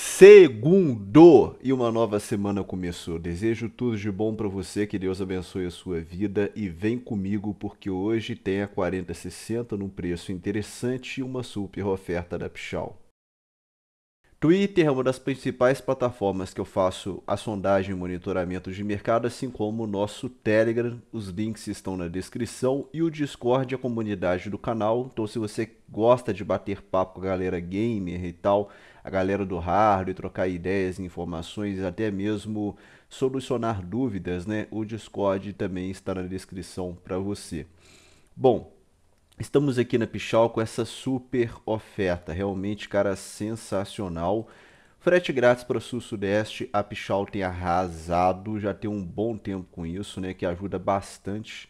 Segundo! E uma nova semana começou. Desejo tudo de bom para você, que Deus abençoe a sua vida e vem comigo porque hoje tem a 4060 num preço interessante e uma super oferta da Pichal. Twitter é uma das principais plataformas que eu faço a sondagem e monitoramento de mercado, assim como o nosso Telegram. Os links estão na descrição e o Discord, é a comunidade do canal. Então, se você gosta de bater papo com a galera gamer e tal, a galera do hardware, trocar ideias, informações, até mesmo solucionar dúvidas, né? O Discord também está na descrição para você. Bom, Estamos aqui na Pichal com essa super oferta, realmente, cara, sensacional. Frete grátis para o Sul-Sudeste, a Pichal tem arrasado, já tem um bom tempo com isso, né, que ajuda bastante.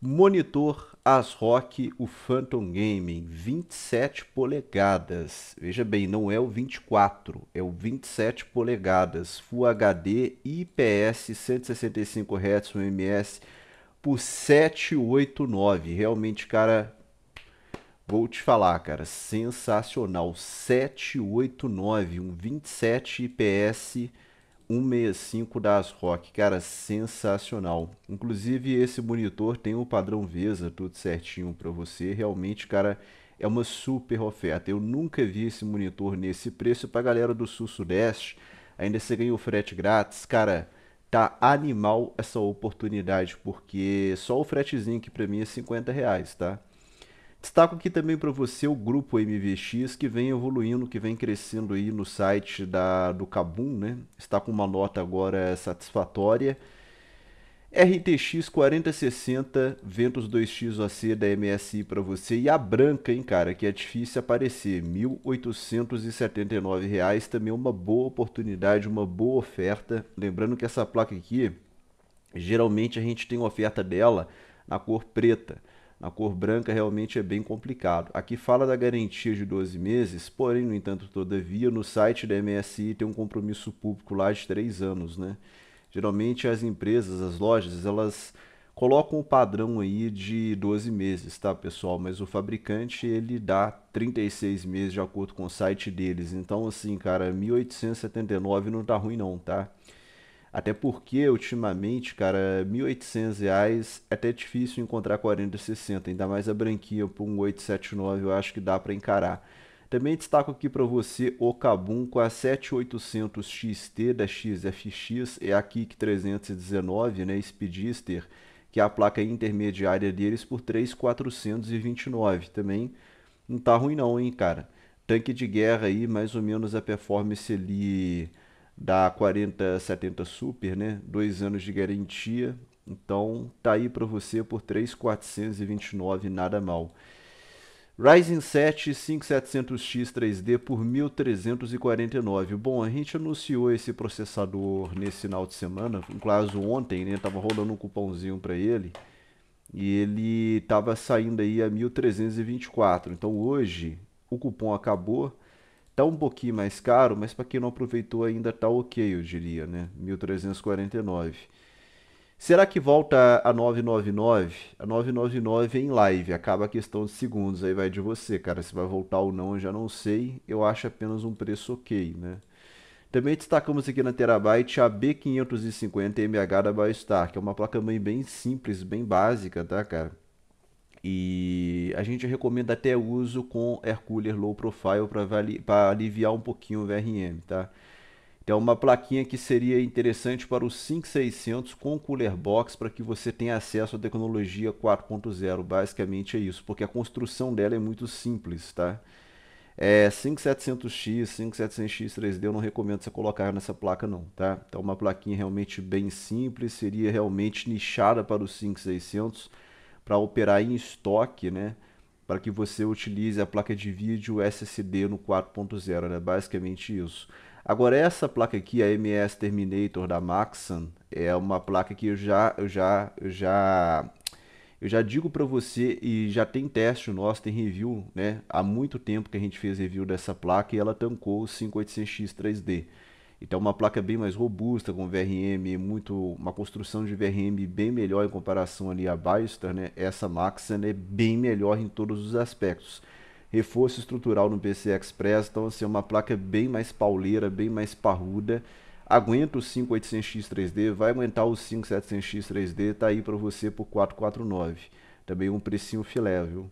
Monitor ASRock, o Phantom Gaming, 27 polegadas. Veja bem, não é o 24, é o 27 polegadas, Full HD, IPS, 165 Hz, UMS, por 789. Realmente, cara, Vou te falar, cara, sensacional. 789, um 27 IPS 165 das Rock, cara, sensacional. Inclusive esse monitor tem o padrão VESA tudo certinho para você. Realmente, cara, é uma super oferta. Eu nunca vi esse monitor nesse preço para galera do sul sudeste. Ainda você ganha o frete grátis, cara tá animal essa oportunidade, porque só o fretezinho aqui para mim é 50 reais, tá? Destaco aqui também para você o grupo MVX que vem evoluindo, que vem crescendo aí no site da, do Cabum, né? Está com uma nota agora satisfatória RTX 4060 Ventus 2X OC da MSI para você e a branca, hein, cara, que é difícil aparecer, R$ 1.879, também uma boa oportunidade, uma boa oferta. Lembrando que essa placa aqui, geralmente a gente tem oferta dela na cor preta. Na cor branca realmente é bem complicado. Aqui fala da garantia de 12 meses, porém, no entanto, todavia, no site da MSI tem um compromisso público lá de 3 anos, né? Geralmente as empresas, as lojas, elas colocam o padrão aí de 12 meses, tá, pessoal? Mas o fabricante ele dá 36 meses de acordo com o site deles. Então, assim, cara, 1879 não tá ruim não, tá? Até porque ultimamente, cara, 1800 reais é até difícil encontrar 40, 60, ainda mais a branquinha por um 879, eu acho que dá para encarar. Também destaco aqui para você o Kabum com a 7800 XT da XFX, é a Kik 319, né, Speedster, que é a placa intermediária deles por 3,429 também. Não tá ruim não, hein, cara. Tanque de guerra aí, mais ou menos a performance ali da 4070 Super, né? Dois anos de garantia. Então, tá aí para você por 3,429, nada mal. Ryzen 7 5700X 3D por 1.349. Bom, a gente anunciou esse processador nesse final de semana, no caso ontem, né? Tava rolando um cupomzinho para ele e ele tava saindo aí a 1.324. Então hoje o cupom acabou, tá um pouquinho mais caro, mas para quem não aproveitou ainda tá ok, eu diria, né? 1.349. Será que volta a 999? A 999 é em live, acaba a questão de segundos, aí vai de você, cara. Se vai voltar ou não, eu já não sei. Eu acho apenas um preço ok, né? Também destacamos aqui na Terabyte a B550MH da Biostar, que é uma placa-mãe bem simples, bem básica, tá, cara? E a gente recomenda até uso com air cooler low profile para aliviar um pouquinho o VRM, tá? é uma plaquinha que seria interessante para o 5600 com cooler box para que você tenha acesso à tecnologia 4.0. Basicamente é isso, porque a construção dela é muito simples, tá? É, 5700X, 5700X 3D eu não recomendo você colocar nessa placa não, tá? Então uma plaquinha realmente bem simples, seria realmente nichada para o 5600 para operar em estoque, né? Para que você utilize a placa de vídeo SSD no 4.0, é né? basicamente isso. Agora, essa placa aqui, a MS Terminator da Maxan, é uma placa que eu já, eu já, eu já, eu já digo para você e já tem teste nosso, tem review, né? Há muito tempo que a gente fez review dessa placa e ela tancou o 5800X 3D. Então uma placa bem mais robusta, com VRM, muito uma construção de VRM bem melhor em comparação ali à Biostar, né? Essa Maxan é bem melhor em todos os aspectos reforço estrutural no PC Express, então assim, é uma placa bem mais pauleira, bem mais parruda. Aguenta o 5800X 3D, vai aguentar o 5700X 3D, tá aí para você por 449. Também um precinho filé, viu?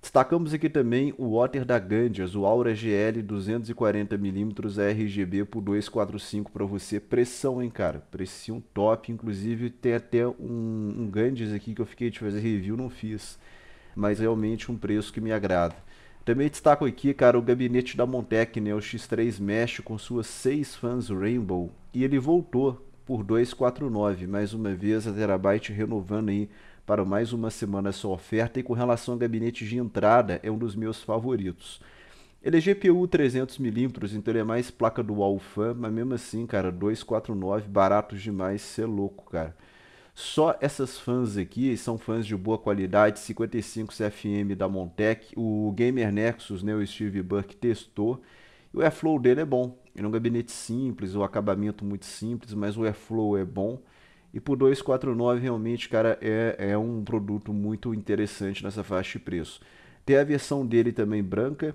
Destacamos aqui também o Water da Gandias, o Aura GL 240mm RGB por 245 para você. Pressão, hein, cara? Precinho top. Inclusive, tem até um, um Gandias aqui que eu fiquei de fazer review, não fiz. Mas realmente um preço que me agrada. Também destaco aqui, cara, o gabinete da Montec, né, o X3 Mesh com suas 6 fans Rainbow, e ele voltou por 249, mais uma vez a Terabyte renovando aí para mais uma semana essa oferta e com relação ao gabinete de entrada, é um dos meus favoritos. Ele é GPU 300mm, então ele é mais placa do Alpha, mas mesmo assim, cara, 249, barato demais, cê é louco, cara. Só essas fãs aqui são fãs de boa qualidade, 55 CFM da Montec. O Gamer Nexus, né, o Steve Burke testou. E o Airflow dele é bom. Ele é um gabinete simples, o um acabamento muito simples, mas o Airflow é bom. E por 249 realmente, cara, é, é um produto muito interessante nessa faixa de preço. Tem a versão dele também branca,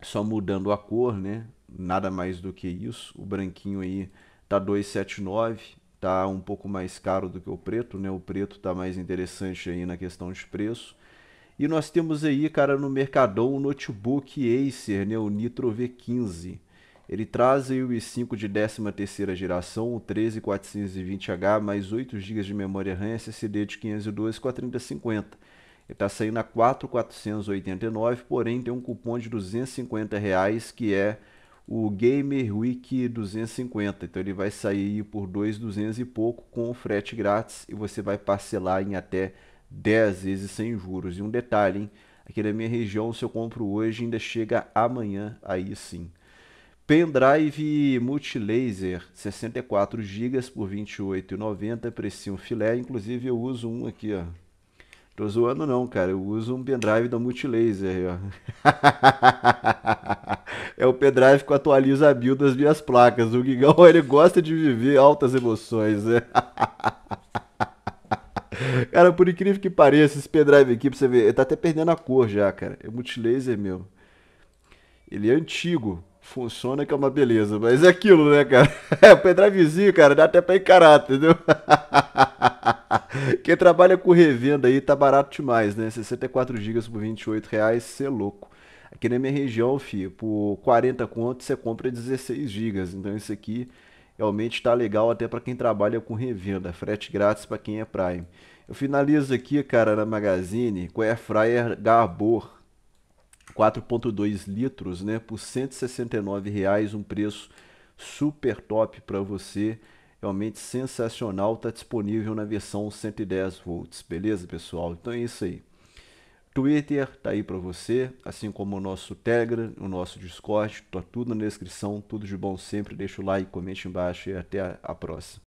só mudando a cor, né? Nada mais do que isso. O branquinho aí tá 279 tá um pouco mais caro do que o preto, né? O preto tá mais interessante aí na questão de preço. E nós temos aí, cara, no Mercadão o notebook Acer, né? O Nitro V15. Ele traz aí o i5 de 13ª geração, o 13420H, mais 8 GB de memória RAM, SSD de 512 com a 3050. Ele está saindo a 4.489, porém tem um cupom de 250 reais que é o Gamer Week 250. Então ele vai sair por 2,200 e pouco com frete grátis e você vai parcelar em até 10 vezes sem juros. E um detalhe, hein? aqui na minha região, se eu compro hoje, ainda chega amanhã, aí sim. Pendrive Multilaser, 64 GB por R$ 28,90, precinho filé, inclusive eu uso um aqui, ó. Tô zoando não, cara. Eu uso um pendrive da Multilaser. é o pendrive que atualiza a build das minhas placas. O Gigão ele gosta de viver altas emoções. Né? cara, por incrível que pareça, esse pendrive aqui, pra você ver, ele tá até perdendo a cor já, cara. É Multilaser, meu. Ele é antigo. Funciona que é uma beleza, mas é aquilo, né, cara? É, o pendrivezinho, cara, dá até pra encarar, entendeu? Quem trabalha com revenda aí tá barato demais, né? 64 GB por 28 reais, é louco. Aqui na minha região, fi, por 40 conto você compra 16 GB. Então isso aqui realmente tá legal até para quem trabalha com revenda, frete grátis para quem é Prime. Eu finalizo aqui, cara, na Magazine com a Airfryer Garbor 4,2 litros, né, por R$ 169,00, um preço super top para você, realmente sensacional, está disponível na versão 110 volts, beleza pessoal? Então é isso aí. Twitter tá aí para você, assim como o nosso Telegram, o nosso Discord, tá tudo na descrição, tudo de bom sempre, deixa o like, comente embaixo e até a, a próxima.